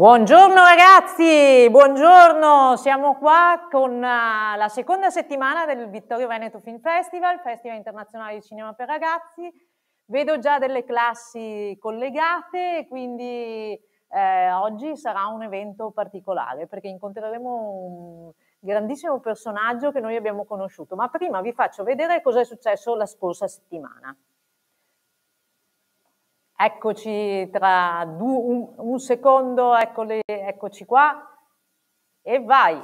Buongiorno ragazzi, buongiorno, siamo qua con uh, la seconda settimana del Vittorio Veneto Film Festival, Festival Internazionale di Cinema per Ragazzi. Vedo già delle classi collegate, quindi eh, oggi sarà un evento particolare perché incontreremo un grandissimo personaggio che noi abbiamo conosciuto, ma prima vi faccio vedere cosa è successo la scorsa settimana. Eccoci tra due, un, un, secondo, eccole, eccoci qua e vai.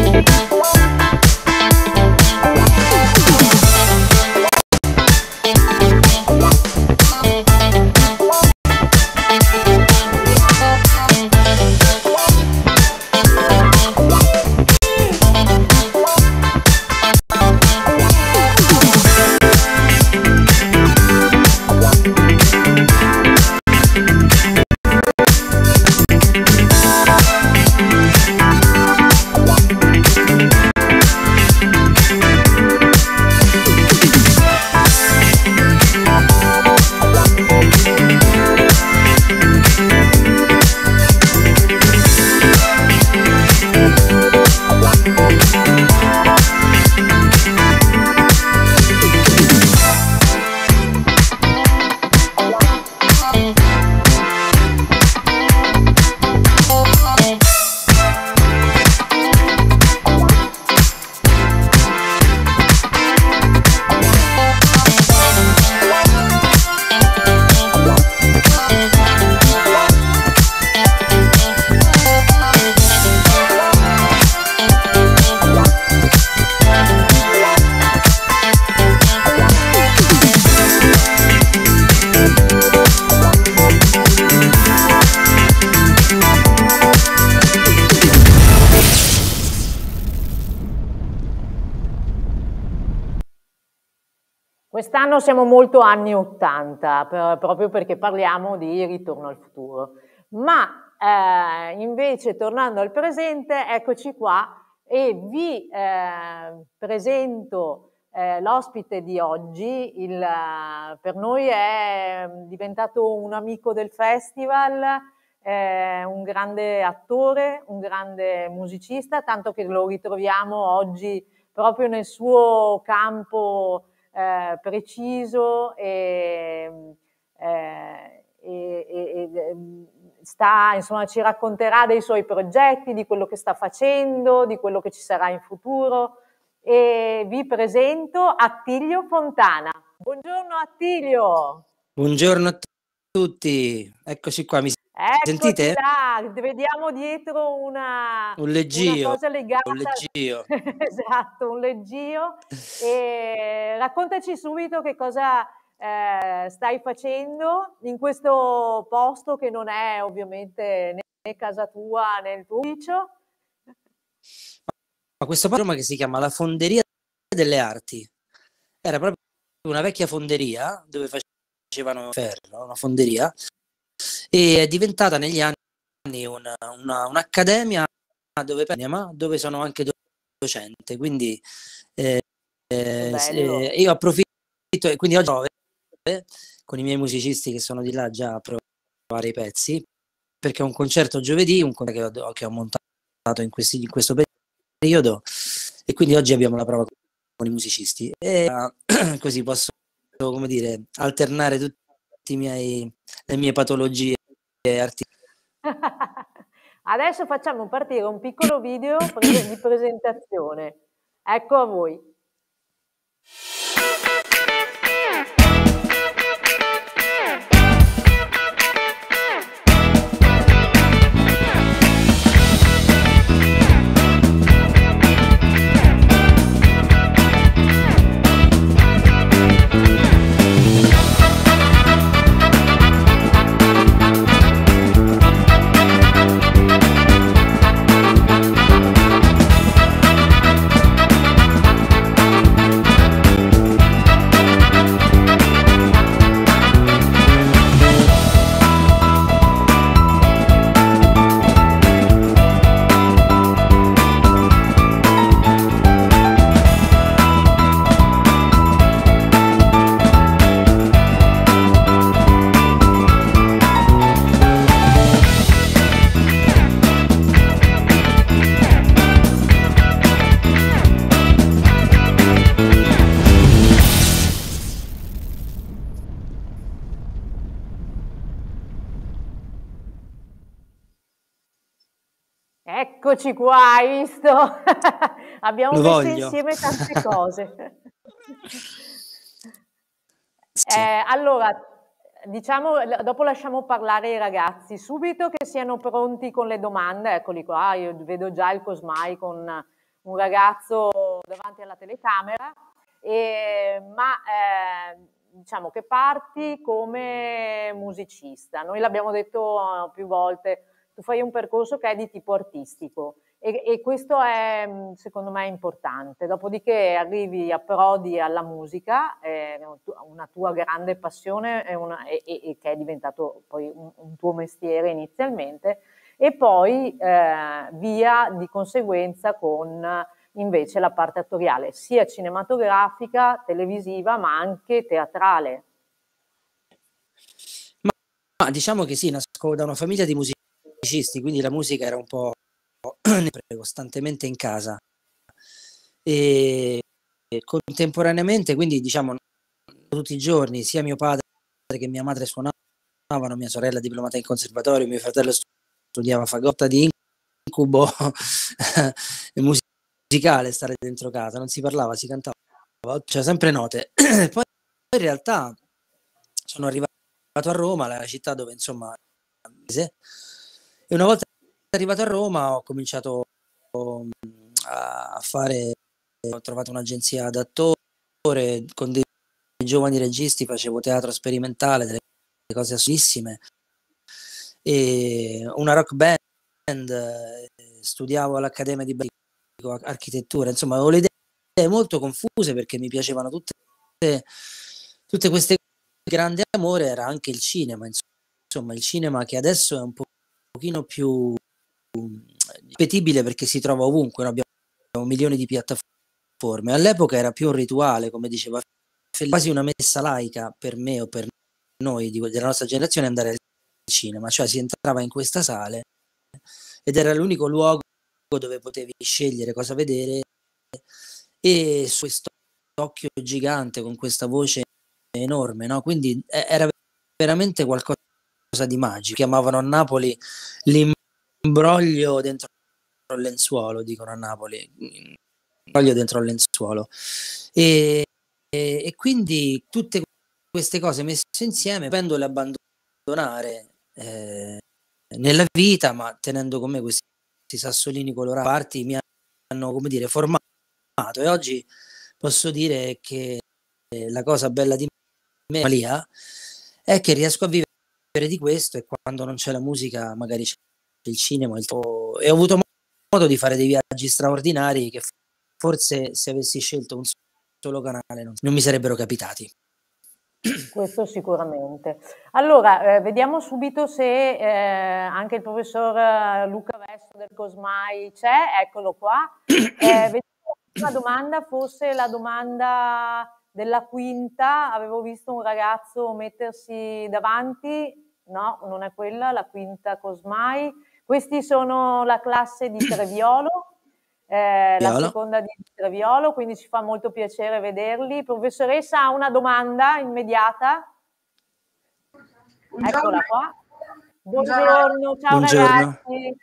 Thank siamo molto anni 80, per, proprio perché parliamo di ritorno al futuro. Ma eh, invece tornando al presente, eccoci qua e vi eh, presento eh, l'ospite di oggi. Il, per noi è mm, diventato un amico del festival, eh, un grande attore, un grande musicista, tanto che lo ritroviamo oggi proprio nel suo campo eh, preciso e, mm, eh, e, e, mm, sta, insomma, ci racconterà dei suoi progetti, di quello che sta facendo, di quello che ci sarà in futuro. E vi presento Attilio Fontana. Buongiorno Attilio. Buongiorno a tutti, eccoci qua, mi Sentite? Là, vediamo dietro una, un leggio, una cosa legata. Un leggio. esatto, un leggio. E raccontaci subito che cosa eh, stai facendo in questo posto che non è ovviamente né casa tua né il tuo ufficio. Ma questo posto che si chiama la Fonderia delle Arti. Era proprio una vecchia fonderia dove facevano ferro, una fonderia, e è diventata negli anni una, una, un'accademia dove, dove sono anche docente, quindi eh, eh, eh, io approfitto e quindi oggi eh, con i miei musicisti che sono di là già a provare i pezzi, perché ho un concerto giovedì, un concerto che ho, che ho montato in, questi, in, questo periodo, e quindi oggi abbiamo la prova con i musicisti. E uh, così posso, come dire, alternare tutte le mie patologie Adesso facciamo partire un piccolo video di presentazione. Ecco a voi. Eccoci qua, hai visto? Abbiamo messo insieme tante cose. eh, allora, diciamo, dopo lasciamo parlare i ragazzi subito che siano pronti con le domande. Eccoli qua, io vedo già il Cosmai con un ragazzo davanti alla telecamera. E, ma eh, diciamo che parti come musicista. Noi l'abbiamo detto più volte, tu fai un percorso che è di tipo artistico e, e questo è mm, secondo me importante. Dopodiché arrivi a Prodi alla musica, eh, una tua grande passione una, e, e, che è diventato poi un, un tuo mestiere inizialmente e poi eh, via di conseguenza con invece la parte attoriale, sia cinematografica, televisiva, ma anche teatrale. Ma, ma diciamo che sì, nasco da una famiglia di musicisti musicisti, quindi la musica era un po' costantemente in casa. E contemporaneamente, quindi diciamo tutti i giorni, sia mio padre che mia madre suonavano, mia sorella diplomata in conservatorio, mio fratello studiava fagotta di incubo musicale, stare dentro casa, non si parlava, si cantava, c'era sempre note. Poi in realtà sono arrivato a Roma, la città dove insomma e una volta arrivato a Roma ho cominciato mm, a fare, ho trovato un'agenzia d'attore con dei giovani registi, facevo teatro sperimentale, delle cose assurdissime, e una rock band, eh, studiavo all'Accademia di Barico architettura, insomma avevo le idee molto confuse perché mi piacevano tutte, tutte queste Grande amore era anche il cinema, insomma il cinema che adesso è un po' pochino più mm, ripetibile perché si trova ovunque, no? abbiamo milioni di piattaforme. All'epoca era più un rituale, come diceva Felice, quasi una messa laica per me o per noi di, della nostra generazione andare al cinema, cioè si entrava in questa sala ed era l'unico luogo dove potevi scegliere cosa vedere e su questo occhio gigante con questa voce enorme, no? quindi eh, era veramente qualcosa di magico. Chiamavano a Napoli l'imbroglio dentro il lenzuolo, dicono a Napoli, l'imbroglio dentro il lenzuolo. E, e, e quindi tutte queste cose messe insieme, pendole abbandonare eh, nella vita, ma tenendo con me questi, questi sassolini colorati, mi hanno, come dire, formato e oggi posso dire che la cosa bella di me, Malia, è che riesco a vivere di questo e quando non c'è la musica magari c'è il cinema il tuo... e ho avuto modo di fare dei viaggi straordinari che forse se avessi scelto un solo canale non, non mi sarebbero capitati questo sicuramente. Allora, eh, vediamo subito se eh, anche il professor eh, Luca Vesto del Cosmai c'è, eccolo qua. Eh, una domanda, forse la domanda della quinta avevo visto un ragazzo mettersi davanti, no, non è quella, la quinta Cosmai. Questi sono la classe di Treviolo, eh, la seconda di Treviolo, quindi ci fa molto piacere vederli. Professoressa, ha una domanda immediata? Buongiorno. Eccola qua. Buongiorno, ciao Buongiorno. ragazzi.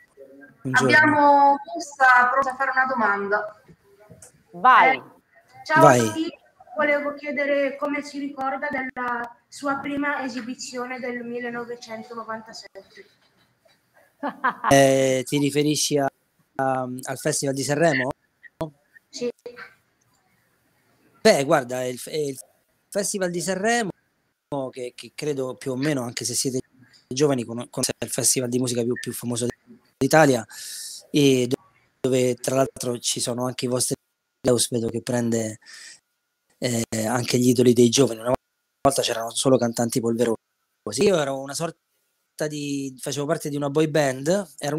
Buongiorno. Abbiamo Mussa pronta a fare una domanda. Vai. Eh, ciao Vai. Sì volevo chiedere come si ricorda della sua prima esibizione del 1997. Eh, ti riferisci a, a, al Festival di Sanremo? Sì. Beh, guarda, il, il Festival di Sanremo, che, che, credo più o meno, anche se siete giovani, con, con il festival di musica più, più famoso d'Italia, e dove tra l'altro ci sono anche i vostri house, vedo che prende eh, anche gli idoli dei giovani. Una volta c'erano solo cantanti polverosi. Io ero una sorta di. facevo parte di una boy band, ero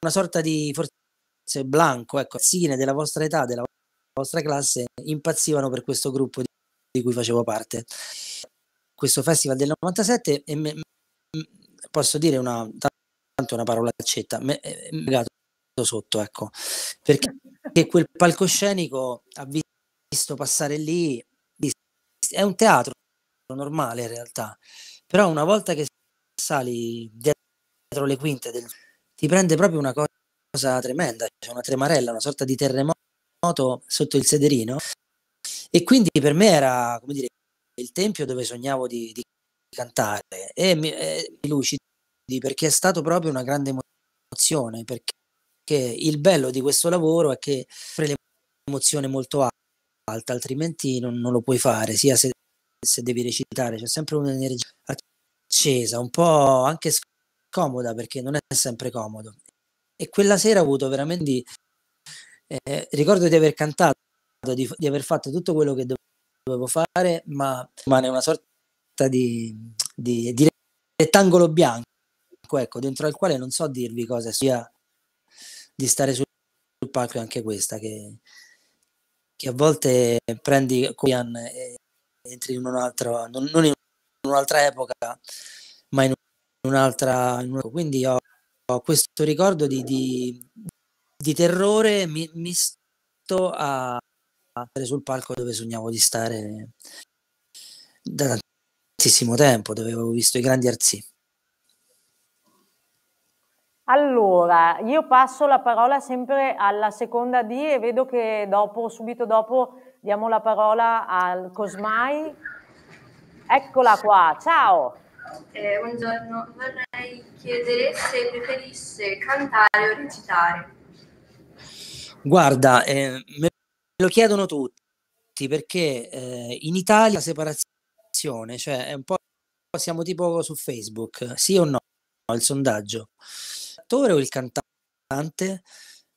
una sorta di forse blanco, ecco, ragazzine della vostra età, della vostra classe, impazzivano per questo gruppo di, di cui facevo parte. Questo festival del 97 e me, posso dire una, tanto una mi è me, eh, sotto, ecco, perché quel palcoscenico ha visto visto passare lì, è un teatro normale in realtà, però una volta che sali dietro le quinte del, ti prende proprio una cosa tremenda, c'è una tremarella, una sorta di terremoto sotto il sederino e quindi per me era come dire, il tempio dove sognavo di, di cantare e mi, eh, lucidi perché è stato proprio una grande emozione perché il bello di questo lavoro è che offre l'emozione molto alta, altrimenti non, non lo puoi fare, sia se, se devi recitare, c'è sempre un'energia accesa, un po' anche scomoda perché non è sempre comodo. E quella sera ho avuto veramente... eh, ricordo di aver cantato, di, di, aver fatto tutto quello che dovevo fare, ma rimane una sorta di, di, di rettangolo bianco, ecco, dentro al quale non so dirvi cosa sia di stare sul palco è anche questa che che a volte prendi Koyan e entri in un'altra, non, non, in un'altra epoca, ma in un'altra. In un'altra. Quindi ho, ho, questo ricordo di, di, di terrore mi, misto a, stare sul palco dove sognavo di stare da tantissimo tempo, dove avevo visto i grandi artisti. Allora, io passo la parola sempre alla seconda D e vedo che dopo, subito dopo diamo la parola al Cosmai. Eccola qua, ciao! Eh, buongiorno, vorrei chiedere se preferisse cantare o recitare. Guarda, eh, me lo chiedono tutti perché eh, in Italia la separazione, cioè è un po' siamo tipo su Facebook, sì o no, il sondaggio l'attore o il cantante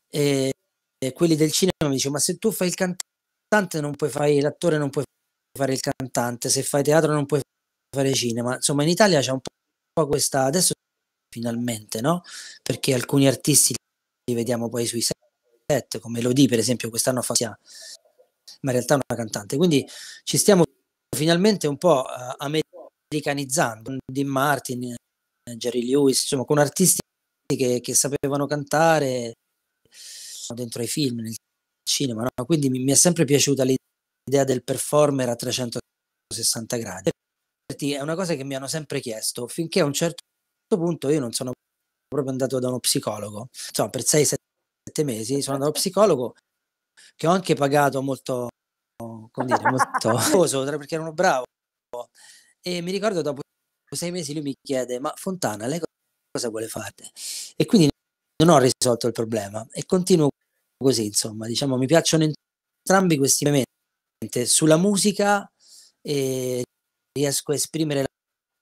e, e quelli del cinema mi dicono ma se tu fai il cantante non puoi fare l'attore non puoi fare il cantante se fai teatro non puoi fare cinema insomma in Italia c'è un po' questa adesso finalmente no perché alcuni artisti li vediamo poi sui set come lo Lodi per esempio quest'anno fa ma in realtà è una cantante quindi ci stiamo finalmente un po' eh, americanizzando Dean Martin Jerry Lewis insomma con artisti cantanti che, che sapevano cantare dentro ai film, nel cinema, no? quindi mi, mi, è sempre piaciuta l'idea del performer a 360 gradi. È una cosa che mi hanno sempre chiesto, finché a un certo punto io non sono proprio andato da uno psicologo, insomma per 6-7 mesi sono andato da uno psicologo che ho anche pagato molto, come dire, molto perché ero uno bravo. E mi ricordo dopo sei mesi lui mi chiede, ma Fontana, lei cosa vuole fare. E quindi non ho risolto il problema e continuo così, insomma, diciamo, mi piacciono entrambi questi momenti Sulla musica eh, riesco a esprimere la,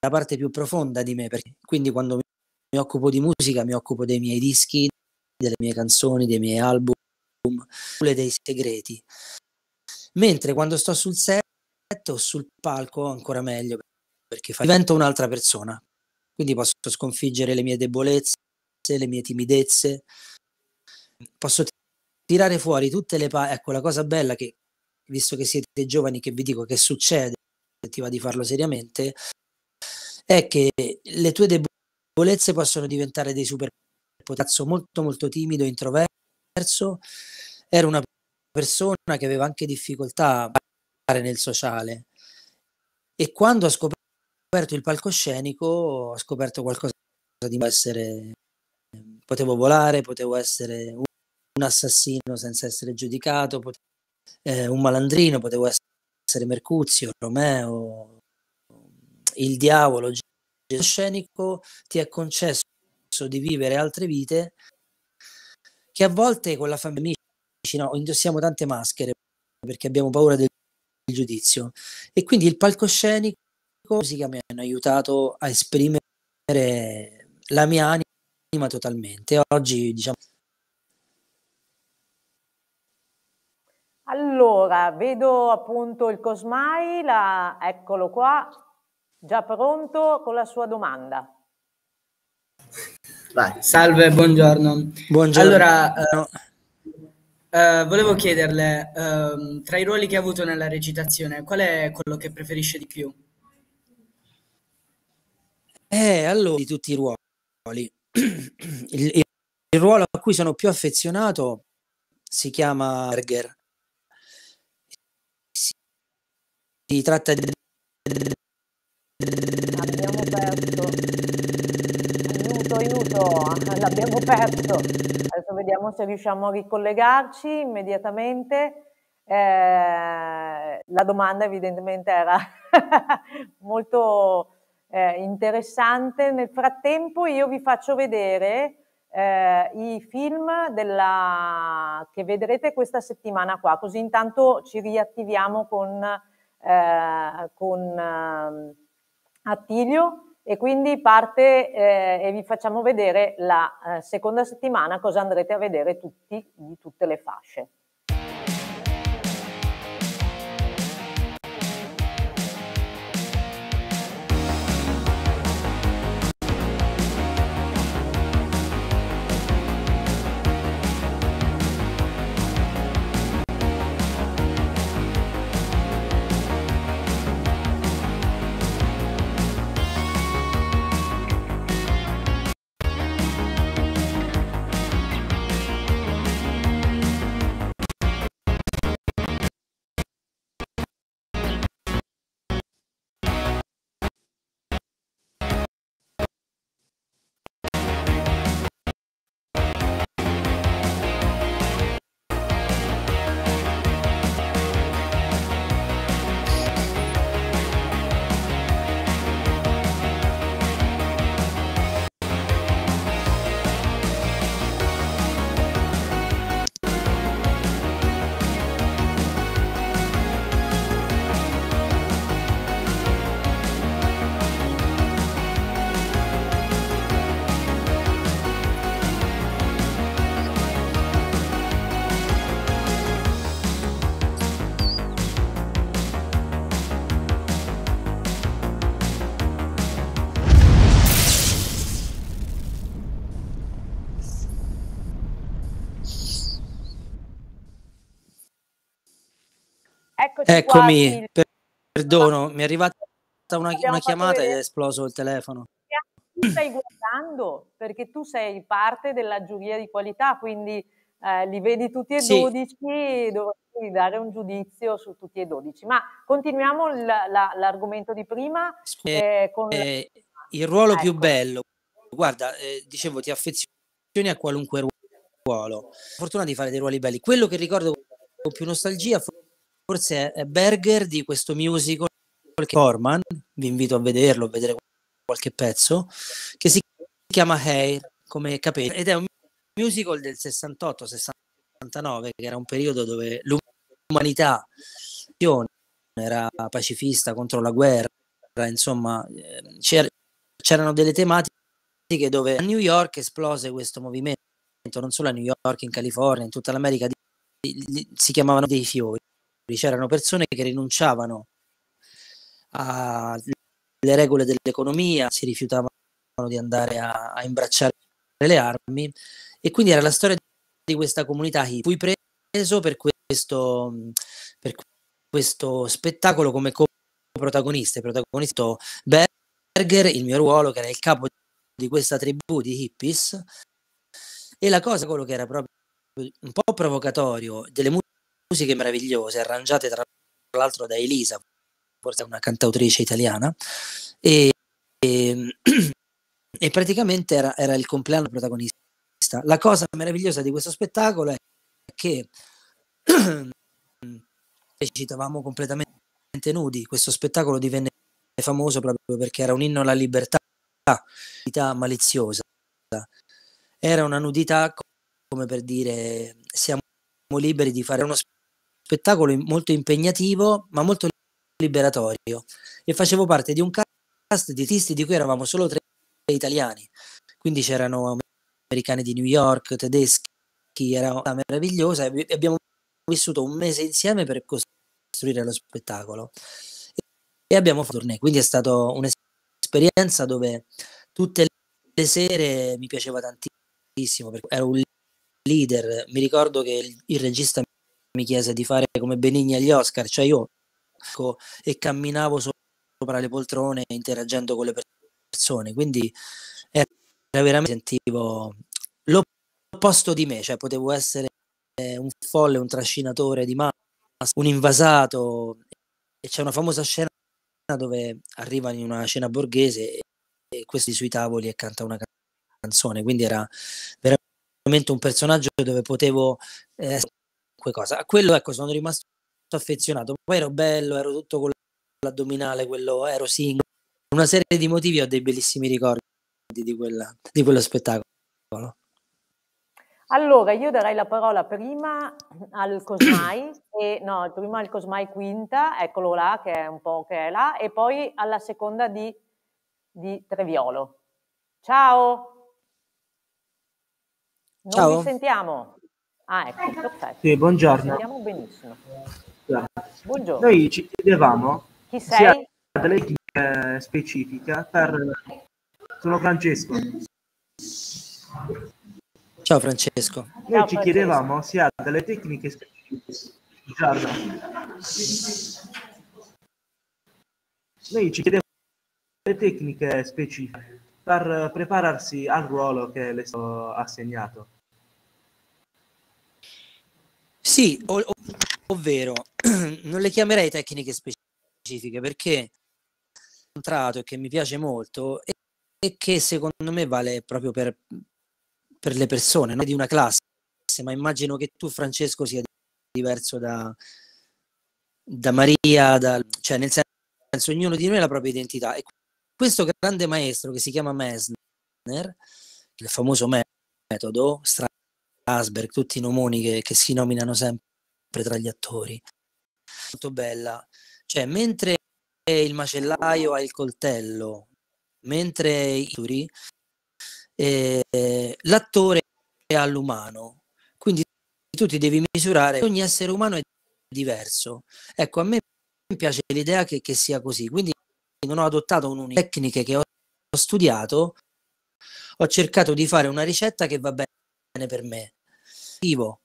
la parte più profonda di me, perché, quindi quando mi, mi occupo di musica mi occupo dei miei dischi, delle mie canzoni, dei miei album, dei segreti. Mentre quando sto sul set o sul palco ancora meglio, perché divento un'altra persona, quindi posso sconfiggere le mie debolezze, le mie timidezze, posso tirare fuori tutte le pa- ecco la cosa bella che visto che siete giovani che vi dico che succede ti va di farlo seriamente è che le tue debolezze possono diventare dei super potazzo molto molto timido introverso era una persona che aveva anche difficoltà a parlare nel sociale e quando ha scoperto scoperto il palcoscenico ho scoperto qualcosa di essere potevo volare, potevo essere un assassino senza essere giudicato, potevo, eh, un malandrino, potevo essere Mercuzio, Romeo, il diavolo, Gesù scenico, ti è concesso di vivere altre vite che a volte con la famiglia amici, no, indossiamo tante maschere perché abbiamo paura del giudizio e quindi il palcoscenico musica mi hanno aiutato a esprimere la mia anima totalmente. Oggi, diciamo. Allora, vedo appunto il Cosmai, la... eccolo qua, già pronto con la sua domanda. Vai. Salve, buongiorno. Buongiorno. Allora, no. eh, eh volevo chiederle, eh, tra i ruoli che ha avuto nella recitazione, qual è quello che preferisce di più? Eh, allora, di tutti i ruoli, il, il, il, ruolo a cui sono più affezionato si chiama Berger. Si, si tratta di... Abbiamo perso. Aiuto, aiuto, l'abbiamo perso. Adesso vediamo se riusciamo a ricollegarci immediatamente. Eh, la domanda evidentemente era molto eh, interessante. Nel frattempo io vi faccio vedere eh, i film della... che vedrete questa settimana qua, così intanto ci riattiviamo con, eh, con eh, Attilio e quindi parte eh, e vi facciamo vedere la eh, seconda settimana cosa andrete a vedere tutti di tutte le fasce. Eccomi, Per, perdono, mi è arrivata una, una chiamata ed è esploso il telefono. Tu stai guardando perché tu sei parte della giuria di qualità, quindi eh, li vedi tutti e sì. 12 e dovresti dare un giudizio su tutti e 12. Ma continuiamo l'argomento di prima. Eh, eh, la... Il ruolo ecco. più bello, guarda, eh, dicevo ti affezioni a qualunque ruolo. Fortuna di fare dei ruoli belli. Quello che ricordo con più nostalgia fu forse è Berger di questo musical che Orman, vi invito a vederlo, a vedere qualche pezzo, che si chiama Hair, come capite, ed è un musical del 68-69, che era un periodo dove l'umanità era pacifista contro la guerra, insomma ehm, c'erano delle tematiche dove a New York esplose questo movimento, non solo a New York, in California, in tutta l'America, si chiamavano dei fiori c'erano persone che rinunciavano alle regole dell'economia, si rifiutavano di andare a, a, imbracciare le armi e quindi era la storia di questa comunità hippie. Fui preso per questo, per questo spettacolo come protagonista, il protagonista Berger, il mio ruolo che era il capo di questa tribù di hippies e la cosa quello che era proprio un po' provocatorio delle musiche musiche meravigliose, arrangiate tra l'altro da Elisa, forse una cantautrice italiana, e, e, ehm, e praticamente era, era, il compleanno del protagonista. La cosa meravigliosa di questo spettacolo è che recitavamo completamente nudi, questo spettacolo divenne famoso proprio perché era un inno alla libertà, libertà maliziosa, era una nudità come per dire siamo liberi di fare uno spettacolo spettacolo molto impegnativo, ma molto liberatorio e facevo parte di un cast di artisti di cui eravamo solo tre italiani. Quindi c'erano americani di New York, tedeschi, era una meravigliosa e abbiamo vissuto un mese insieme per costruire lo spettacolo e abbiamo fatto tournée, quindi è stata un'esperienza dove tutte le sere mi piaceva tantissimo, perché ero un leader, mi ricordo che il, il regista mi chiese di fare come Benigni agli Oscar, cioè io e camminavo sopra le poltrone interagendo con le persone, quindi era veramente sentivo l'opposto di me, cioè potevo essere un folle, un trascinatore di massa, un invasato e c'è una famosa scena dove arrivano in una scena borghese e questi sui tavoli e canta una canzone, quindi era veramente un personaggio dove potevo essere eh, qualunque cosa. A quello ecco, sono rimasto affezionato. Poi ero bello, ero tutto con l'addominale, quello ero single. Una serie di motivi ho dei bellissimi ricordi di, quella, di quello spettacolo. Allora, io darei la parola prima al Cosmai, e, no, prima al Cosmai Quinta, eccolo là, che è un po' che è là, e poi alla seconda di, di Treviolo. Ciao! Non Ciao. sentiamo. Ah, ecco, ecco, perfetto. Sì, buongiorno. Sentiamo benissimo. Buongiorno. Noi ci chiedevamo chi sei? Se lei eh, specifica per... Sono Francesco. Ciao Francesco. Noi Ciao, ci Francesco. chiedevamo se ha delle tecniche specifiche. Buongiorno. Noi ci chiedevamo le tecniche specifiche per prepararsi al ruolo che le sono assegnato. Sì, ov- ovvero non le chiamerei tecniche specifiche perché contrato e che mi piace molto e, e, che secondo me vale proprio per, per le persone, non di una classe, ma immagino che tu Francesco sia diverso da, da Maria, da, cioè nel senso ognuno di noi ha la propria identità e questo grande maestro che si chiama Messner, il famoso metodo, strano Asberg, tutti i nomoni che, che si nominano sempre tra gli attori. Molto bella. Cioè, mentre il macellaio ha il coltello, mentre i turi, eh, l'attore ha l'umano. Quindi tu ti devi misurare, ogni essere umano è diverso. Ecco, a me piace l'idea che, che sia così. Quindi non ho adottato un'unica tecnica che ho studiato, ho cercato di fare una ricetta che va bene per me estivo,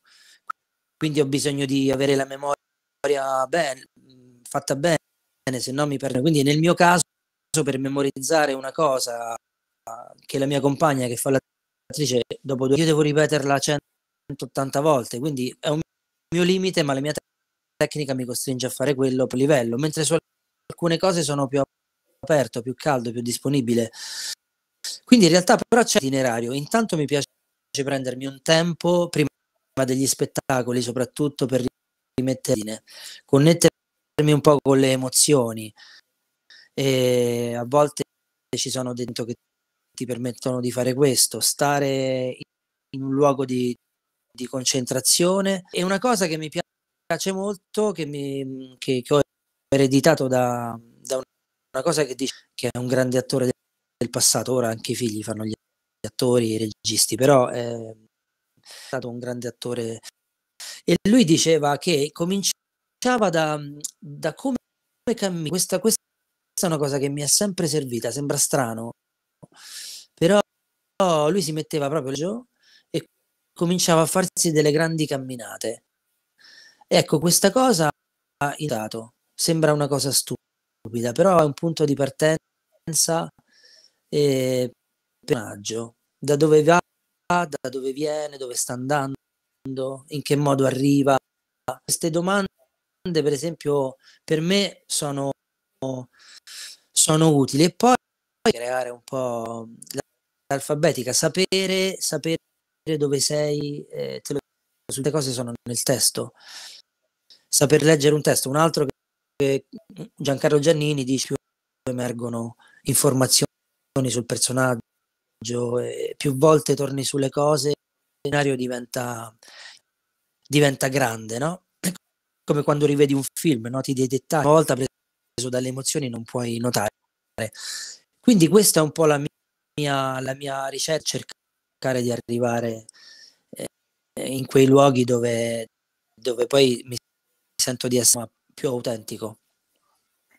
quindi ho bisogno di avere la memoria ben, fatta bene, se no mi perdo. Quindi nel mio caso, per memorizzare una cosa che la mia compagna che fa l'attrice, dopo due, io devo ripeterla 180 volte, quindi è un mio limite, ma la mia tecnica mi costringe a fare quello per livello, mentre su alcune cose sono più aperto, più caldo, più disponibile. Quindi in realtà però c'è l'itinerario. Intanto mi piace prendermi un tempo prima degli spettacoli soprattutto per rimettere connettermi un po' con le emozioni e a volte ci sono dentro che ti permettono di fare questo stare in un luogo di, di concentrazione è una cosa che mi piace molto che, mi, che, che ho ereditato da, da, una cosa che dice che è un grande attore del passato ora anche i figli fanno gli attori i registi però eh, è stato un grande attore. E lui diceva che cominciava da, da come cammino. Questa, questa, è una cosa che mi è sempre servita, sembra strano, però lui si metteva proprio giù e cominciava a farsi delle grandi camminate. Ecco, questa cosa ha aiutato. Sembra una cosa stupida, però è un punto di partenza e personaggio da dove va da dove viene, dove sta andando, in che modo arriva. Queste domande, per esempio, per me sono, sono utili. E poi creare un po' l'alfabetica, sapere, sapere dove sei, eh, te lo, sulle cose sono nel testo. Saper leggere un testo, un altro che Giancarlo Giannini dice più emergono informazioni sul personaggio più volte torni sulle cose, il scenario diventa, diventa grande, no? È come quando rivedi un film, no? ti dei dettagli, una volta preso dalle emozioni non puoi notare. Quindi questa è un po' la mia, la mia ricerca, cercare di arrivare eh, in quei luoghi dove, dove poi mi sento di essere più autentico.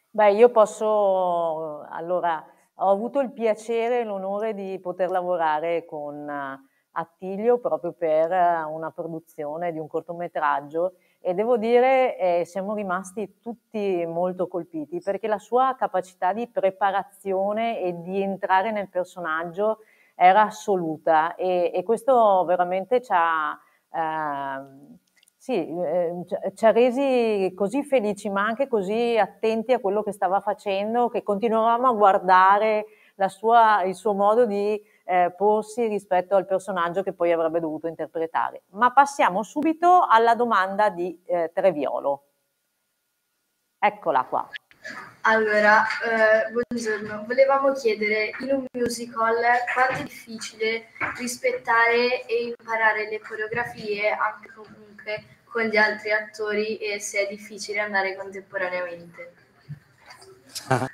Beh, io posso allora ho avuto il piacere e l'onore di poter lavorare con eh, Attilio proprio per eh, una produzione di un cortometraggio e devo dire eh, siamo rimasti tutti molto colpiti perché la sua capacità di preparazione e di entrare nel personaggio era assoluta e, e questo veramente ci ha... Eh, sì, eh, ci ha resi così felici ma anche così attenti a quello che stava facendo che continuavamo a guardare sua, il suo modo di eh, porsi rispetto al personaggio che poi avrebbe dovuto interpretare. Ma passiamo subito alla domanda di eh, Treviolo. Eccola qua. Allora, eh, buongiorno. Volevamo chiedere, in un musical quanto è difficile rispettare e imparare le coreografie, anche comunque con gli altri attori e se è difficile andare contemporaneamente. Ah.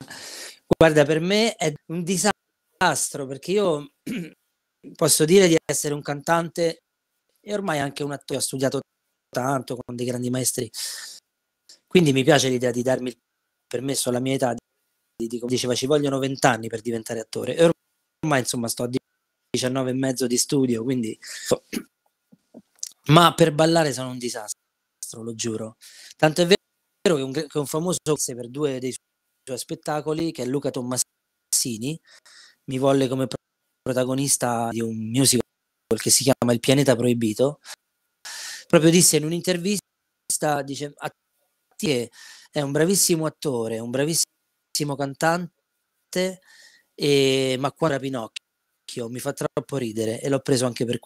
Guarda, per me è un disastro perché io posso dire di essere un cantante e ormai anche un attore, ho studiato tanto con dei grandi maestri. Quindi mi piace l'idea di darmi il permesso alla mia età, di, di, come diceva, ci vogliono vent'anni per diventare attore. E ormai, insomma, sto a 19 e mezzo di studio, quindi Ma per ballare sono un disastro, lo giuro. Tanto è vero che un, che un famoso per due dei suoi spettacoli, che è Luca Tommasini, mi volle come protagonista di un musical che si chiama Il pianeta proibito, proprio disse in un'intervista, dice, a te è un bravissimo attore, un bravissimo cantante, e... ma qua era Pinocchio, mi fa troppo ridere e l'ho preso anche per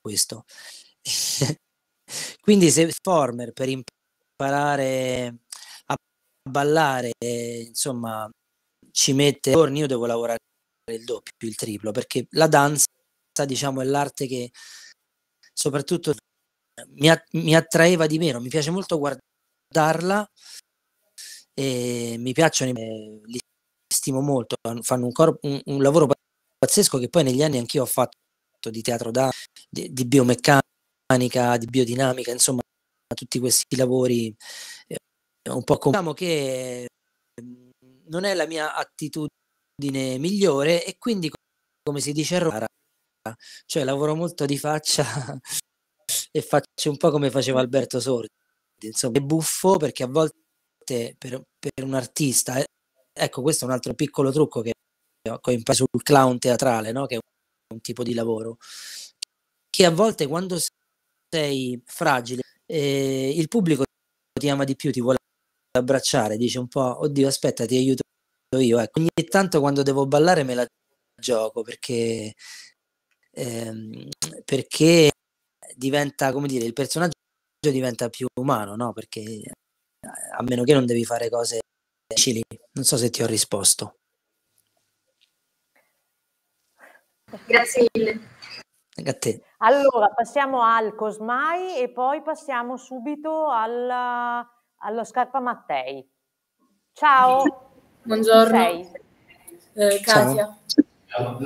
questo. Quindi se former per imparare a ballare, insomma, ci mette giorni, io devo lavorare il doppio, il triplo, perché la danza, diciamo, è l'arte che soprattutto mi, att- mi attraeva di meno, mi piace molto guardarla e mi piacciono, i- li stimo molto, fanno un, cor- un, un lavoro pazzesco che poi negli anni anch'io ho fatto di teatro da, di, di biomeccanica, di biodinamica, insomma, tutti questi lavori eh, un po' come diciamo che mm, non è la mia attitudine migliore e quindi come si dice a Roma, cioè lavoro molto di faccia e faccio un po' come faceva Alberto Sordi, insomma, è buffo perché a volte per, per un artista, eh, ecco questo è un altro piccolo trucco che ho, che ho imparato sul clown teatrale, no? che è un, un tipo di lavoro, che a volte quando sei fragile e eh, il pubblico ti ama di più, ti vuole abbracciare, dice un po', oddio aspetta ti aiuto io, ecco, ogni tanto quando devo ballare me la gioco perché, ehm, perché diventa, come dire, il personaggio diventa più umano, no? Perché a meno che non devi fare cose difficili, non so se ti ho risposto. Grazie mille. Allora, passiamo al Cosmai e poi passiamo subito alla, allo Scarpa Mattei. Ciao. Buongiorno. Eh, Katia. Ciao.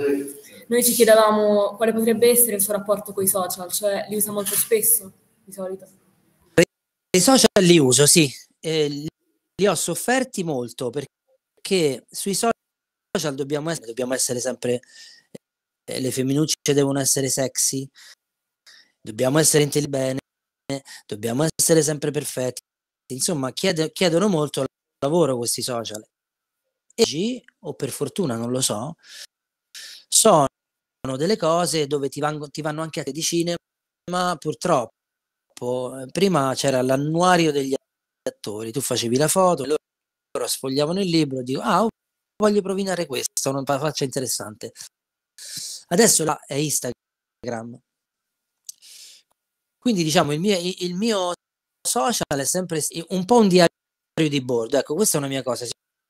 Noi ci chiedevamo quale potrebbe essere il suo rapporto con i social, cioè li usa molto spesso, di solito. I social li uso, sì. Eh, li ho sofferti molto perché sui social dobbiamo essere, dobbiamo essere sempre eh, le femminucce devono essere sexy, dobbiamo essere intelligenti, dobbiamo essere sempre perfetti. Insomma, chiede, chiedono molto lavoro questi social. E oggi, o per fortuna, non lo so, sono delle cose dove ti, vanno, ti vanno anche a te di cinema, purtroppo. Prima c'era l'annuario degli attori, tu facevi la foto, loro sfogliavano il libro, dico, ah, voglio provinare questo, una faccia interessante. Adesso là è Instagram. Quindi diciamo il mio, il mio social è sempre un po' un diario di bordo. Ecco, questa è una mia cosa.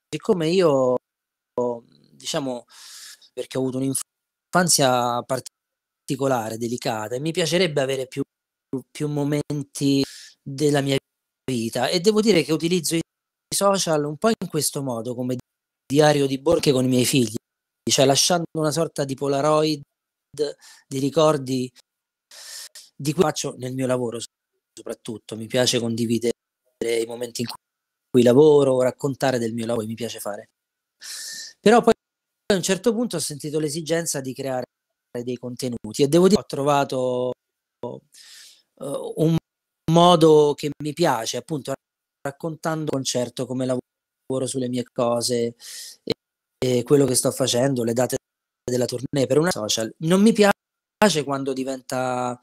Siccome io, diciamo, perché ho avuto un'infanzia particolare, delicata, e mi piacerebbe avere più, più momenti della mia vita. E devo dire che utilizzo i social un po' in questo modo, come diario di bordo con i miei figli cioè lasciando una sorta di polaroid di ricordi di cui faccio nel mio lavoro soprattutto, mi piace condividere i momenti in cui lavoro, raccontare del mio lavoro, mi piace fare. Però poi a un certo punto ho sentito l'esigenza di creare dei contenuti e devo dire che ho trovato uh, un modo che mi piace, appunto raccontando un concerto come lavoro sulle mie cose, eh, quello che sto facendo, le date della tournée per una social. Non mi piace quando diventa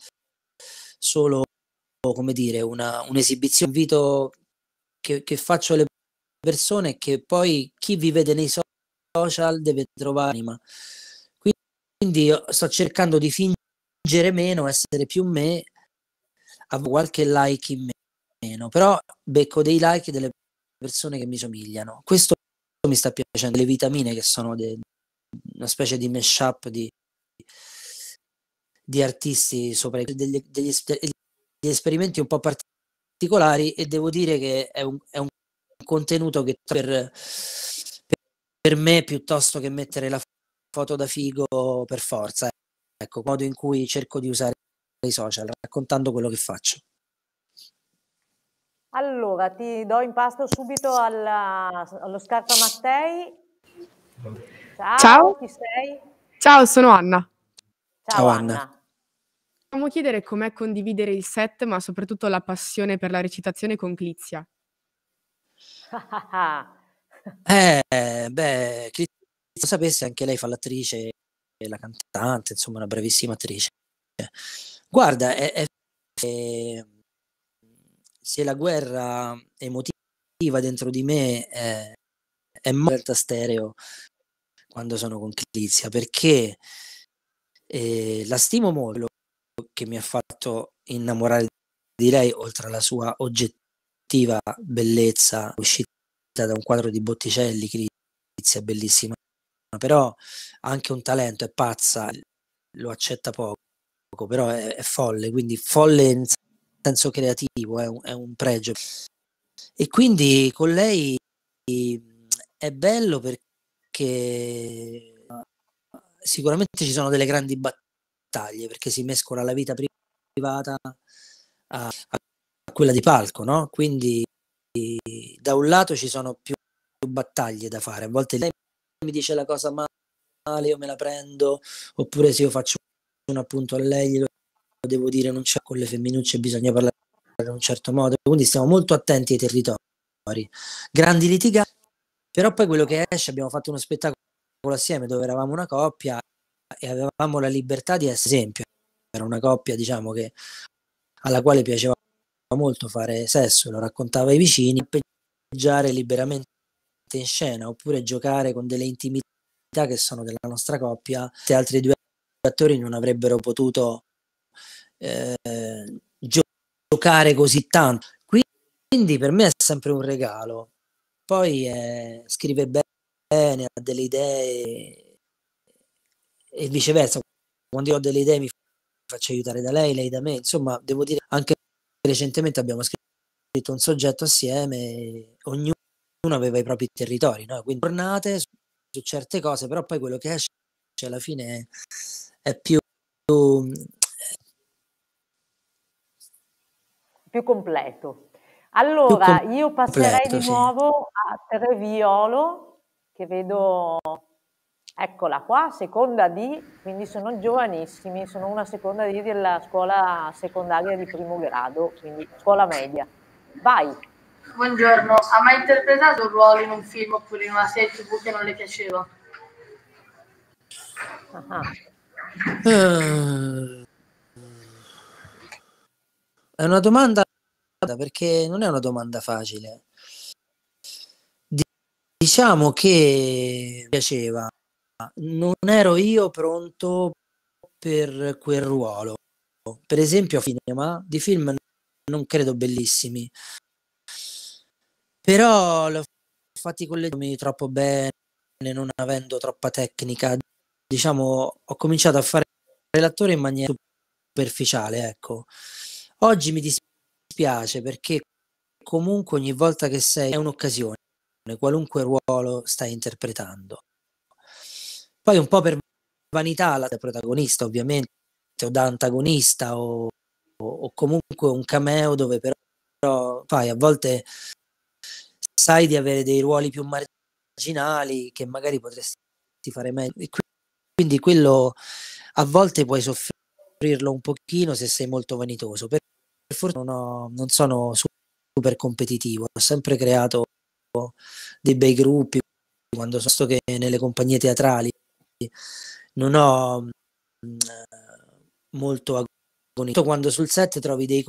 solo, come dire, una, un'esibizione, invito che, che faccio alle persone che poi chi vi vede nei social deve trovare anima. Quindi sto cercando di fingere meno, essere più me, avevo qualche like in meno, però becco dei like delle persone che mi somigliano. Questo mi sta piacendo le vitamine che sono de, una specie di mashup di, di artisti sopra degli, degli, degli, esperimenti un po' particolari e devo dire che è un, è un contenuto che per, per, per, me piuttosto che mettere la foto da figo per forza ecco modo in cui cerco di usare i social raccontando quello che faccio allora, ti do impasto subito alla, allo scarpa Mattei. Ciao, Ciao, chi sei? Ciao, sono Anna. Ciao, Ciao Anna. Anna. Vogliamo chiedere com'è condividere il set, ma soprattutto la passione per la recitazione con Clizia. eh, beh, Clizia sapesse anche lei fa l'attrice e la cantante, insomma una bravissima attrice. Guarda, è, è, è se la guerra emotiva dentro di me è, eh, è molto stereo quando sono con Clizia, perché eh, la stimo molto, che mi ha fatto innamorare di lei, oltre alla sua oggettiva bellezza uscita da un quadro di Botticelli, Clizia bellissima, però anche un talento, è pazza, lo accetta poco, però è, è folle, quindi folle senso creativo, è un, è un pregio. E quindi con lei è bello perché sicuramente ci sono delle grandi battaglie perché si mescola la vita privata a, a quella di palco, no? Quindi da un lato ci sono più, più, battaglie da fare, a volte lei mi dice la cosa male, io me la prendo, oppure se io faccio un appunto a lei glielo devo dire, non c'è, con le femminucce bisogna parlare in un certo modo, quindi stiamo molto attenti ai territori. Grandi litigati, però poi quello che esce, abbiamo fatto uno spettacolo assieme dove eravamo una coppia e avevamo la libertà di essere esempio, era una coppia diciamo che alla quale piaceva molto fare sesso, lo raccontava ai vicini, peggiare liberamente in scena oppure giocare con delle intimità che sono della nostra coppia, se altri due attori non avrebbero potuto eh, giocare così tanto. Quindi per me è sempre un regalo. Poi eh, scrive bene, ha delle idee e viceversa. Quando io ho delle idee mi faccio aiutare da lei, lei da me. Insomma, devo dire, anche recentemente abbiamo scritto un soggetto assieme, ognuno aveva i propri territori, no? quindi tornate su, su certe cose, però poi quello che esce alla fine è, è più, più più completo. Allora, io passerei completo, di sì. nuovo a Treviolo, che vedo, eccola qua, seconda D, quindi sono giovanissimi, sono una seconda D della scuola secondaria di primo grado, quindi scuola media. Vai. Buongiorno, ha mai interpretato un ruolo in un film oppure in una serie tv che non le piaceva? Ah. Uh. È una domanda perché non è una domanda facile. Diciamo che piaceva, non ero io pronto per quel ruolo. Per esempio, a cinema di film non credo bellissimi, però l'ho fatti collegandomi troppo bene, non avendo troppa tecnica. Diciamo, ho cominciato a fare l'attore in maniera superficiale, ecco. Oggi mi dispiace perché comunque ogni volta che sei è un'occasione, qualunque ruolo stai interpretando. Poi un po' per vanità la protagonista ovviamente, o da antagonista o, o, o comunque un cameo dove però, però fai a volte sai di avere dei ruoli più marginali che magari potresti fare meglio. Quindi quello a volte puoi soffrirlo un pochino se sei molto vanitoso, forse non, ho, non sono super competitivo, ho sempre creato dei bei gruppi quando sono stato che nelle compagnie teatrali non ho mm, molto agonito quando sul set trovi dei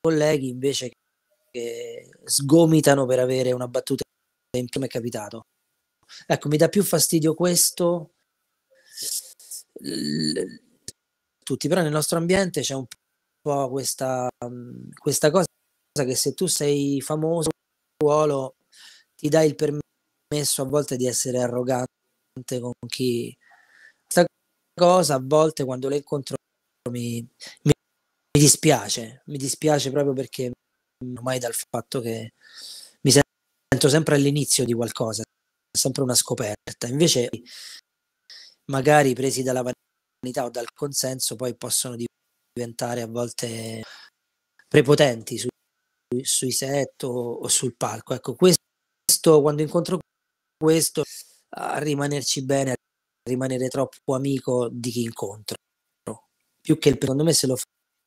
colleghi invece che sgomitano per avere una battuta in più mi è capitato ecco mi dà più fastidio questo tutti però nel nostro ambiente c'è un po' questa, mhmm, questa cosa che se tu sei famoso, ruolo, ti dai il permesso a volte di essere arrogante con chi... Questa cosa a volte quando le incontro mi, mi, mi dispiace, mi dispiace proprio perché ormai dal fatto che mi sento sempre all'inizio di qualcosa, sempre una scoperta. Invece magari presi dalla vanità o dal consenso poi possono diventare a volte prepotenti su, sui set o, o, sul palco. Ecco, questo quando incontro questo a rimanerci bene, a rimanere troppo amico di chi incontro. Più che il secondo me se lo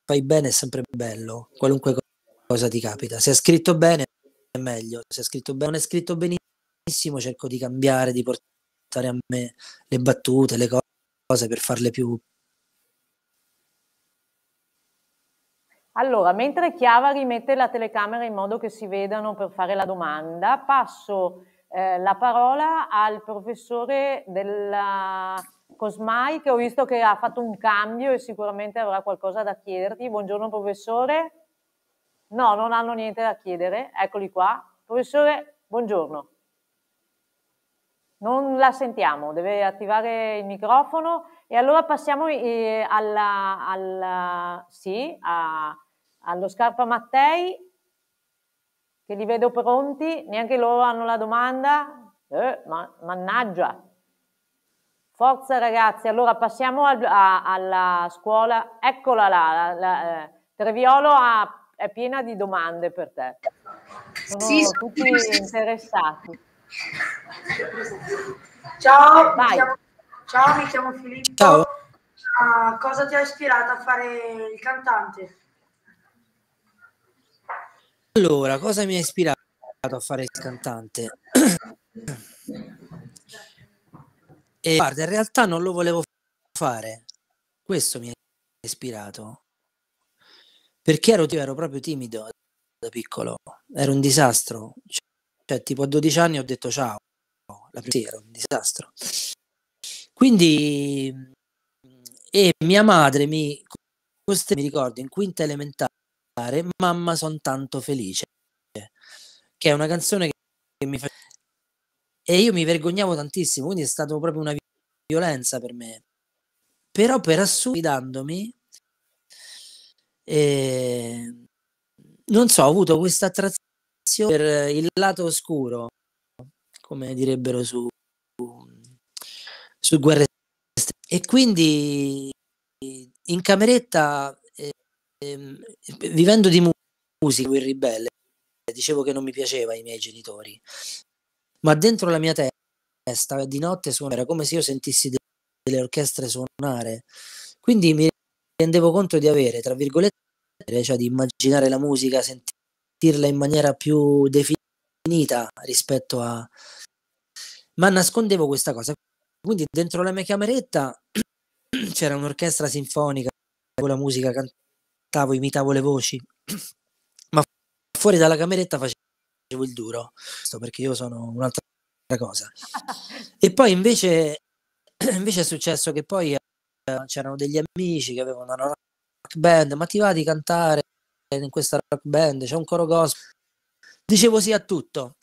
fai bene è sempre bello, qualunque cosa ti capita. Se è scritto bene è meglio, se è scritto bene non è scritto benissimo, cerco di cambiare, di portare a me le battute, le cose per farle più, Allora, mentre Chiara rimette la telecamera in modo che si vedano per fare la domanda, passo eh, la parola al professore della Cosmai che ho visto che ha fatto un cambio e sicuramente avrà qualcosa da chiederti. Buongiorno professore. No, non hanno niente da chiedere. Eccoli qua. Professore, buongiorno. Non la sentiamo, deve attivare il microfono e allora passiamo eh, alla, alla, sì, a allo Scarpa Mattei, che li vedo pronti, neanche loro hanno la domanda, eh, ma, mannaggia. Forza ragazzi, allora passiamo al, a, alla scuola, eccola là, la, la, eh, Treviolo ha, è piena di domande per te, sono sì, tutti interessati. Ciao, mi chiamo, ciao, mi chiamo Filippo. Ciao. Uh, cosa ti ha ispirato a fare il cantante? Allora, cosa mi ha ispirato a fare il cantante? e eh, guarda, in realtà non lo volevo fare. Questo mi ha ispirato. Perché ero, ero proprio timido da piccolo. Era un disastro. Cioè, tipo a 12 anni ho detto ciao. La prima era un disastro. Quindi... E mia madre mi... Mi ricordo, in quinta elementare Mamma son tanto felice, che è una canzone che mi fa... E io mi vergognavo tantissimo, quindi è stata proprio una violenza per me. Però per assurdandomi, eh, non so, ho avuto questa attrazione per il lato oscuro, come direbbero su, su Guerre E quindi in cameretta Ehm, vivendo di musica, il ribelle, dicevo che non mi piaceva ai miei genitori, ma dentro la mia testa di notte suonava come se io sentissi delle, delle orchestre suonare. Quindi mi rendevo conto di avere, tra virgolette, cioè di immaginare la musica, sentirla in maniera più definita rispetto a... Ma nascondevo questa cosa. Quindi dentro la mia cameretta c'era un'orchestra sinfonica con la musica cantata cantavo, imitavo le voci, ma fuori dalla cameretta facevo il duro, perché io sono un'altra cosa. E poi invece, invece è successo che poi eh, c'erano degli amici che avevano una rock band, ma ti va di cantare in questa rock band, c'è un coro gospel. Dicevo sì a tutto.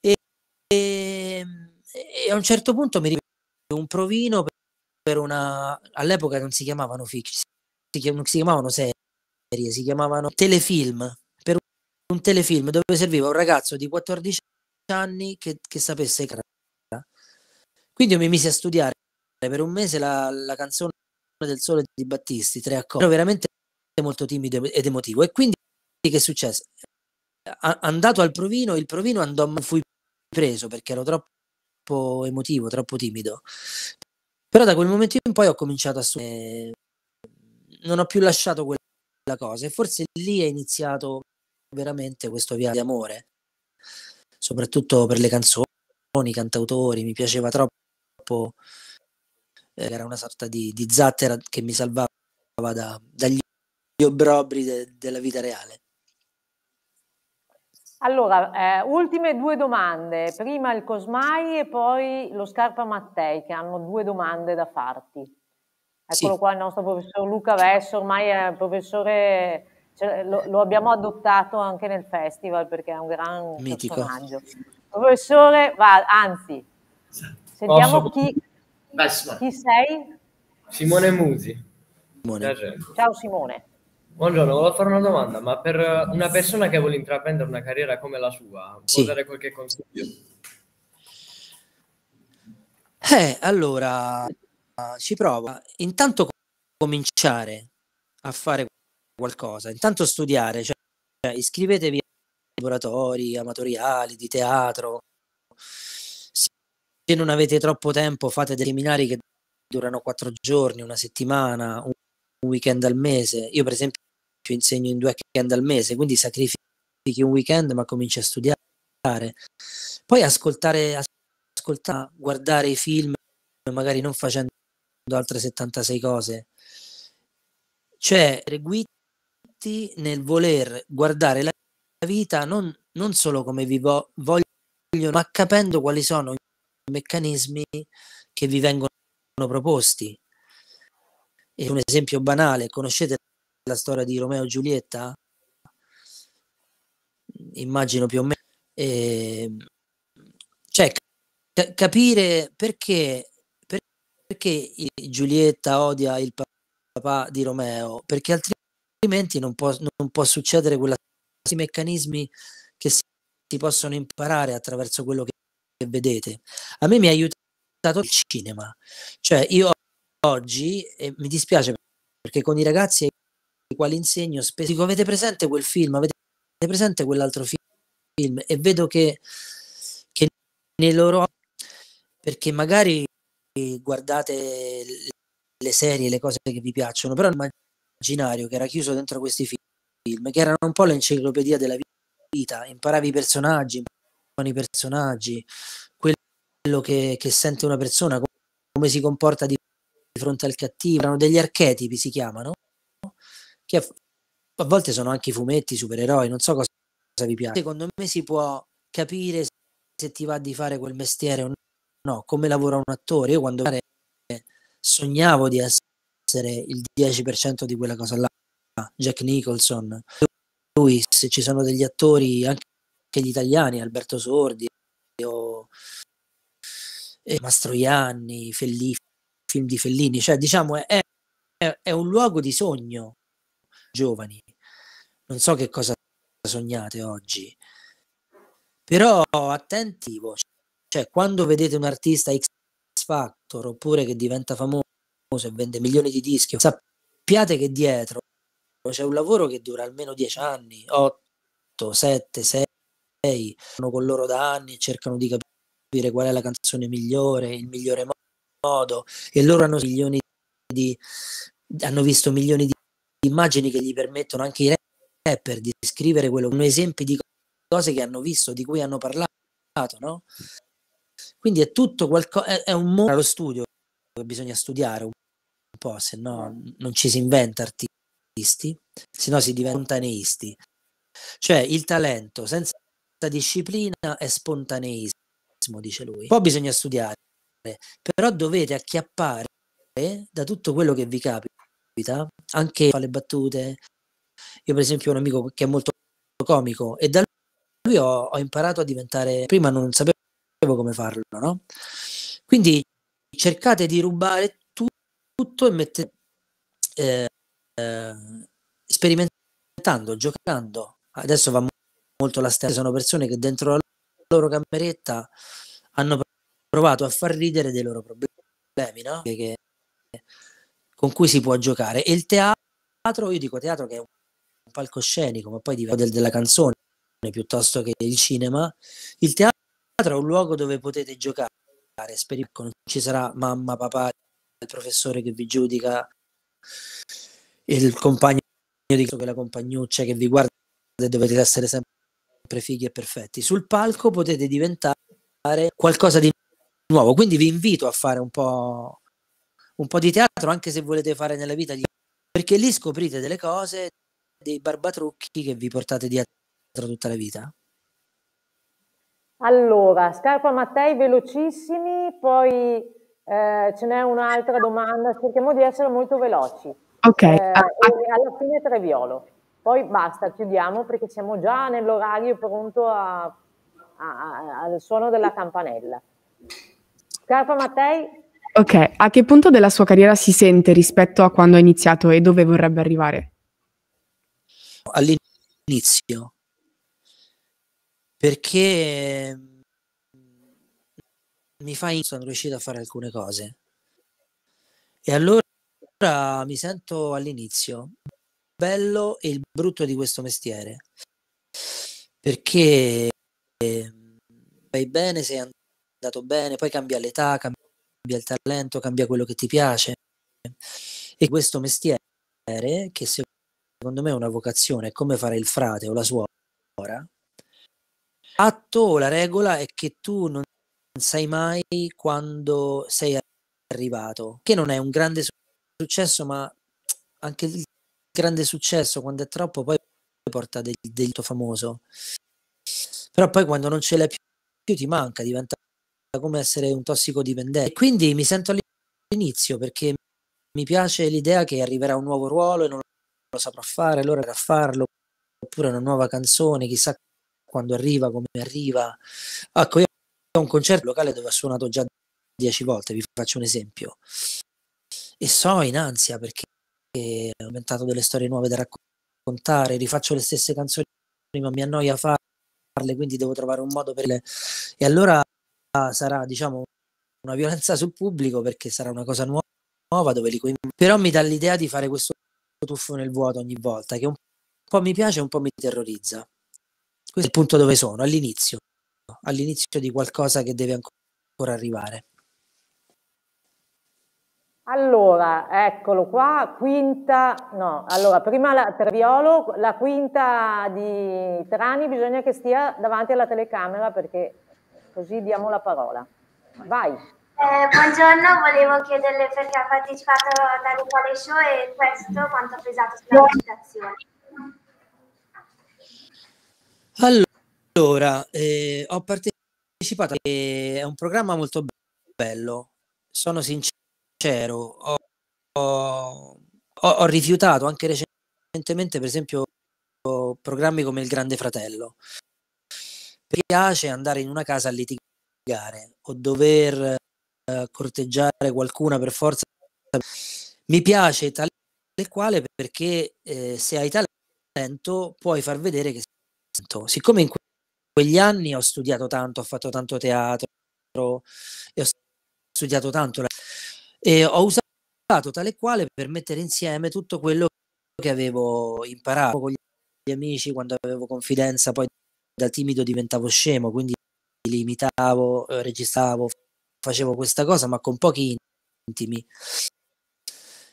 E, e, ehm, e a un certo punto mi ricordo un provino per una... all'epoca non si chiamavano fix, si chiamavano serie, si chiamavano telefilm, per un telefilm dove serviva un ragazzo di 14 anni che, che sapesse creare. Quindi io mi misi a studiare per un mese la, la canzone del sole di Battisti, tre accordi, ero veramente molto timido ed emotivo e quindi che è successo? A, andato al provino, il provino andò, fui preso perché ero troppo emotivo, troppo timido. Però da quel momento in poi ho cominciato a studiare eh, non ho più lasciato quella cosa e forse lì è iniziato veramente questo viaggio di amore, soprattutto per le canzoni, i cantautori, mi piaceva troppo, eh, era una sorta di, di zattera che mi salvava da, dagli obbrobri de, della vita reale. Allora, eh, ultime due domande, prima il Cosmai e poi lo Scarpa Mattei che hanno due domande da farti. Eccolo sì. qua il nostro professor Luca Vesso, ormai è professore, cioè, lo, lo, abbiamo adottato anche nel festival perché è un gran Mitico. personaggio. Professore, va, anzi, sentiamo Posso? chi, chi sei. Simone Musi. Simone. Ciao Simone. Buongiorno, volevo fare una domanda, ma per una persona che vuole intraprendere una carriera come la sua, sì. può dare qualche consiglio? Eh, allora, Ah, ci provo. Ah, intanto cominciare a fare qualcosa, intanto studiare, cioè, iscrivetevi a laboratori amatoriali di teatro. Se non avete troppo tempo, fate dei seminari che durano quattro giorni, una settimana, un weekend al mese. Io, per esempio, insegno in due weekend al mese, quindi sacrifichi un weekend, ma cominci a studiare. Poi ascoltare, ascoltare guardare i film, magari non facendo altre 76 cose. C'è cioè, Guitti nel voler guardare la vita non, non solo come vi vo- vogliono, ma capendo quali sono i meccanismi che vi vengono proposti. E un esempio banale, conoscete la storia di Romeo e Giulietta? Immagino più o meno. Eh, cioè, capire perché perché Giulietta odia il papà di Romeo, perché altrimenti non può, non può succedere quella i meccanismi che si, si, possono imparare attraverso quello che, che, vedete. A me mi ha aiutato il cinema, cioè io oggi, e mi dispiace perché con i ragazzi ai quali insegno spesso dico avete presente quel film, avete presente quell'altro film e vedo che, che nei loro perché magari guardate le serie, le cose che vi piacciono, però l'immaginario che era chiuso dentro questi film, che erano un po' l'enciclopedia della vita, imparavi i personaggi, imparavi i personaggi, quello che, che sente una persona, come si comporta di fronte al cattivo, erano degli archetipi, si chiamano, che a volte sono anche i fumetti, i supereroi, non so cosa, cosa vi piace. Secondo me si può capire se ti va di fare quel mestiere o no no, come lavora un attore. Io quando sognavo di essere il 10% di quella cosa là, Jack Nicholson, lui, se ci sono degli attori, anche gli italiani, Alberto Sordi o Mastroianni, Fellini, film di Fellini, cioè diciamo è, è, è un luogo di sogno giovani. Non so che cosa sognate oggi, però attentivo, cioè, quando vedete un artista X Factor oppure che diventa famoso e vende milioni di dischi, sappiate che dietro c'è un lavoro che dura almeno 10 anni, 8, 7, 6, sono con loro da anni cercano di capire qual è la canzone migliore, il migliore modo e loro hanno milioni di hanno visto milioni di immagini che gli permettono anche i rapper di scrivere quello, sono esempi di cose che hanno visto, di cui hanno parlato, no? Quindi è tutto qualcosa, è, è, un mondo lo studio che bisogna studiare un po', se no non ci si inventa artisti, se no si diventa spontaneisti. Cioè il talento senza disciplina è spontaneismo, dice lui. Poi bisogna studiare, però dovete acchiappare da tutto quello che vi capita, anche alle battute. Io per esempio ho un amico che è molto comico e da lui ho, ho imparato a diventare, prima non sapevo sapevo come farlo, no? Quindi cercate di rubare tu- tutto e mettete eh, eh, sperimentando, giocando. Adesso va molto la stessa, sono persone che dentro la loro cameretta hanno provato a far ridere dei loro problemi, no? Che, che, con cui si può giocare. E il teatro, io dico teatro che è un palcoscenico, ma poi diventa del, della canzone piuttosto che il cinema. Il teatro teatro è un luogo dove potete giocare, speriamo non ci sarà mamma, papà, il professore che vi giudica, il compagno di quella compagnuccia che vi guarda e dovete essere sempre fighi e perfetti. Sul palco potete diventare qualcosa di nuovo, quindi vi invito a fare un po', un po' di teatro anche se volete fare nella vita, perché lì scoprite delle cose, dei barbatrucchi che vi portate dietro tutta la vita. Allora, Scarpa Mattei, velocissimi, poi eh, ce n'è un'altra domanda, cerchiamo di essere molto veloci. Ok. Eh, ah, ah. alla fine Treviolo. Poi basta, chiudiamo perché siamo già nell'orario pronto a, a, a, al suono della campanella. Scarpa Mattei. Ok, a che punto della sua carriera si sente rispetto a quando ha iniziato e dove vorrebbe arrivare? All'inizio perché ehm, mi fa in... sono riuscito a fare alcune cose e allora mi sento all'inizio bello e il brutto di questo mestiere perché ehm, vai bene sei andato bene poi cambia l'età cambia il talento cambia quello che ti piace e questo mestiere che secondo me è una vocazione è come fare il frate o la suora Atto, la regola è che tu non sai mai quando sei arrivato, che non è un grande successo, ma anche il grande successo quando è troppo poi porta del delitto famoso. Però poi quando non ce l'hai più, più ti manca, diventa come essere un tossicodipendente. Quindi mi sento all'inizio perché mi piace l'idea che arriverà un nuovo ruolo e non lo saprò fare, allora a farlo, oppure una nuova canzone, chissà quando arriva, come arriva. Ecco, io ho un concerto locale dove ho suonato già dieci volte, vi faccio un esempio. E so in ansia perché ho inventato delle storie nuove da raccontare, rifaccio le stesse canzoni, ma mi annoia farle, quindi devo trovare un modo per le... E allora sarà, diciamo, una violenza sul pubblico perché sarà una cosa nuova, nuova dove li coinvolgo. Però mi dà l'idea di fare questo tuffo nel vuoto ogni volta, che un po' mi piace e un po' mi terrorizza. Questo è il punto dove sono, all'inizio, all'inizio di qualcosa che deve ancora arrivare. Allora, eccolo qua, quinta, no, allora prima la Traviolo, la quinta di Trani bisogna che stia davanti alla telecamera perché così diamo la parola. Vai. Eh, buongiorno, volevo chiederle perché ha partecipato a quale Show e questo quanto ha pesato sulla recitazione. Allora, eh, ho partecipato a un programma molto bello, sono sincero, ho, ho, ho rifiutato anche recentemente, per esempio, programmi come Il Grande Fratello. Mi piace andare in una casa a litigare o dover eh, corteggiare qualcuna per forza. Mi piace tale quale perché eh, se hai talento puoi far vedere che tanto, siccome in quegli anni ho studiato tanto, ho fatto tanto teatro e ho studiato tanto la- e ho usato tale e quale per mettere insieme tutto quello che avevo imparato con gli amici quando avevo confidenza, poi da timido diventavo scemo, quindi limitavo, eh, registravo, facevo questa cosa, ma con pochi intimi.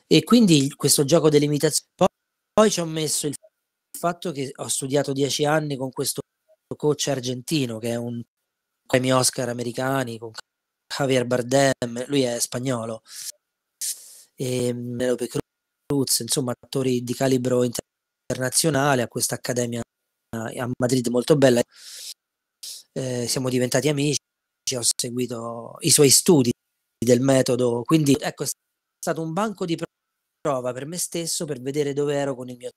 E quindi questo gioco delle imitazioni. Poi, poi ci ho messo il fatto che ho studiato dieci anni con questo coach argentino che è un premi Oscar americani con Javier Bardem, lui è spagnolo, e ehm, Melope Cruz, insomma attori di calibro internazionale a questa accademia a Madrid molto bella. Eh, siamo diventati amici, ho seguito i suoi studi del metodo, quindi ecco è stato un banco di prova per me stesso per vedere dove ero con il mio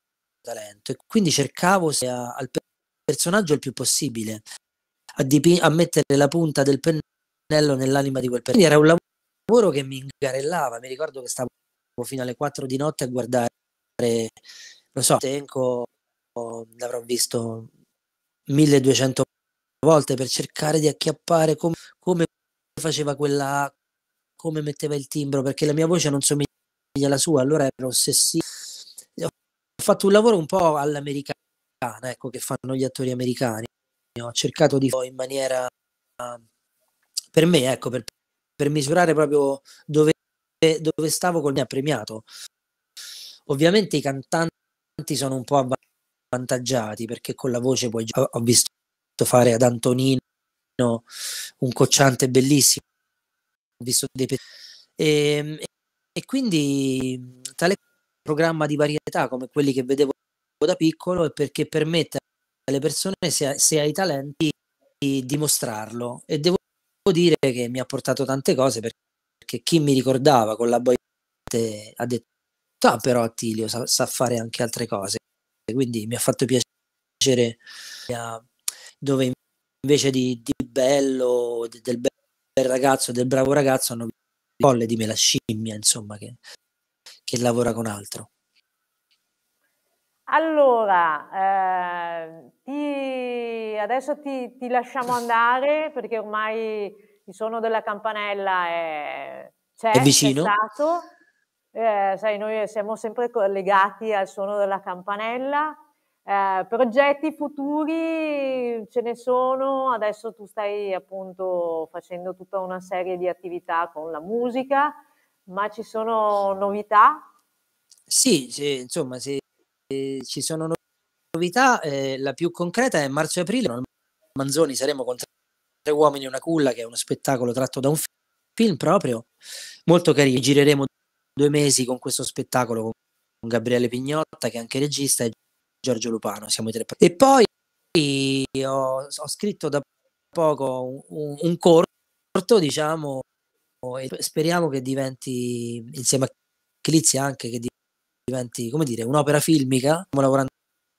talento e quindi cercavo a, al personaggio il più possibile a, dip- a, mettere la punta del pennello nell'anima di quel personaggio. era un lavoro che mi ingarellava, mi ricordo che stavo fino alle 4 di notte a guardare, lo so, Tenco l'avrò visto 1200 volte per cercare di acchiappare com- come faceva quella come metteva il timbro perché la mia voce non somiglia alla sua allora ero ossessivo fatto un lavoro un po' all'americana, ecco, che fanno gli attori americani. Ho cercato di farlo in maniera, per me, ecco, per, per misurare proprio dove, dove stavo col mio premiato. Ovviamente i cantanti sono un po' avvantaggiati perché con la voce poi ho visto fare ad Antonino un cocciante bellissimo, ho visto dei pezzi. E, ehm, e, quindi tale programma di varietà come quelli che vedevo da piccolo e perché permette alle persone, se, se hai talenti, di dimostrarlo. E devo dire che mi ha portato tante cose perché, perché chi mi ricordava con la boiate ha detto: Ah, però Attilio sa, sa, fare anche altre cose. Quindi mi ha fatto piacere eh, dove invece di, di bello, del bel ragazzo, del bravo ragazzo hanno visto di me la scimmia, insomma, che che lavora con altro? Allora, eh, ti, adesso ti, ti, lasciamo andare perché ormai il suono della campanella è, c'è, è vicino. È stato. Eh, sai, noi siamo sempre legati al suono della campanella. Eh, progetti futuri ce ne sono, adesso tu stai appunto facendo tutta una serie di attività con la musica ma ci sono novità? Sì, sì insomma, sì, ci sono novità. Eh, la più concreta è marzo-aprile. e Noi Manzoni saremo con tre uomini e una culla, che è uno spettacolo tratto da un film proprio, molto carino. Gireremo due mesi con questo spettacolo con Gabriele Pignotta, che è anche regista, e Giorgio Lupano. Siamo i tre. E poi ho, ho scritto da poco un, un corto, diciamo, e speriamo che diventi, insieme a Clizia anche, che diventi, come dire, un'opera filmica. Stiamo lavorando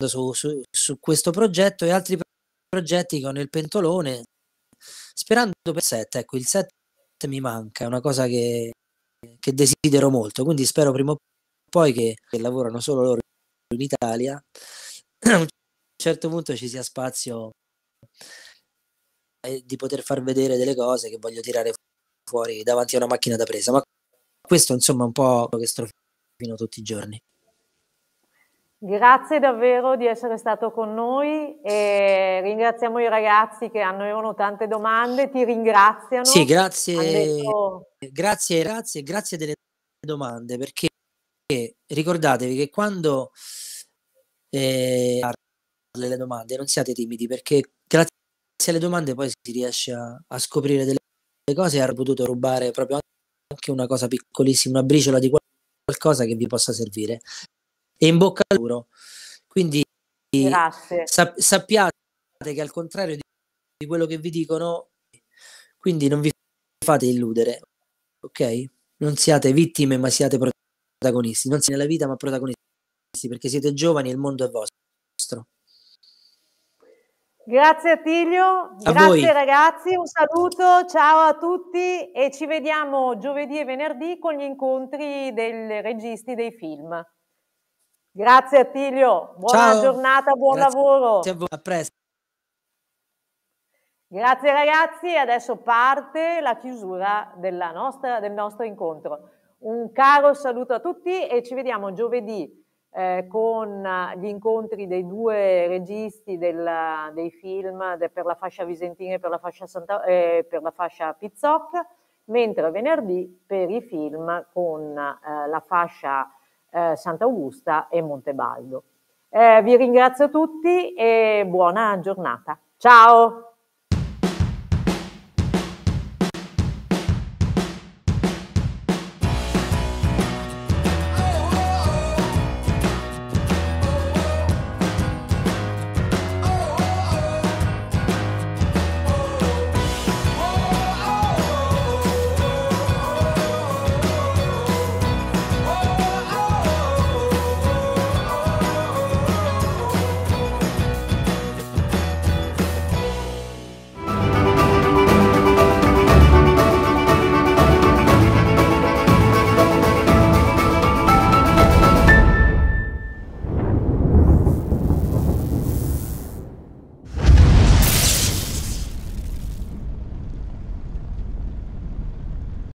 su, su, su questo progetto e altri progetti con il pentolone, sperando per il set. Ecco, il set mi manca, è una cosa che, che desidero molto, quindi spero prima o poi che, che lavorano solo loro in Italia, a un certo punto ci sia spazio eh, di poter far vedere delle cose che voglio tirare fuori fuori davanti a una macchina da presa, ma questo insomma è un po' che sto strofino tutti i giorni. Grazie davvero di essere stato con noi e ringraziamo i ragazzi che hanno tante domande, ti ringraziano. Sì, grazie, detto... grazie, grazie, grazie delle domande perché ricordatevi che quando eh, le domande non siate timidi perché grazie alle domande poi si riesce a, a scoprire delle cose e avrei potuto rubare proprio anche una cosa piccolissima, una briciola di qualcosa che vi possa servire. E in bocca al muro. Quindi sa- sappiate che al contrario di, di quello che vi dicono, quindi non vi fate illudere, ok? Non siate vittime, ma siate protagonisti. Non siete nella vita, ma protagonisti, perché siete giovani e il mondo è vostro. Grazie Attilio, grazie ragazzi, un saluto, ciao a tutti e ci vediamo giovedì e venerdì con gli incontri dei registi dei film. Grazie Attilio, buona ciao. giornata, buon grazie. lavoro. a presto. Grazie ragazzi, adesso parte la chiusura nostra, del nostro incontro. Un caro saluto a tutti e ci vediamo giovedì eh, con eh, gli incontri dei due registi del, dei film de, per la fascia Visentina e per la fascia, Santa, eh, per la fascia Pizzoc, mentre venerdì per i film con eh, la fascia eh, Sant'Augusta e Montebaldo. Eh, vi ringrazio tutti e buona giornata. Ciao!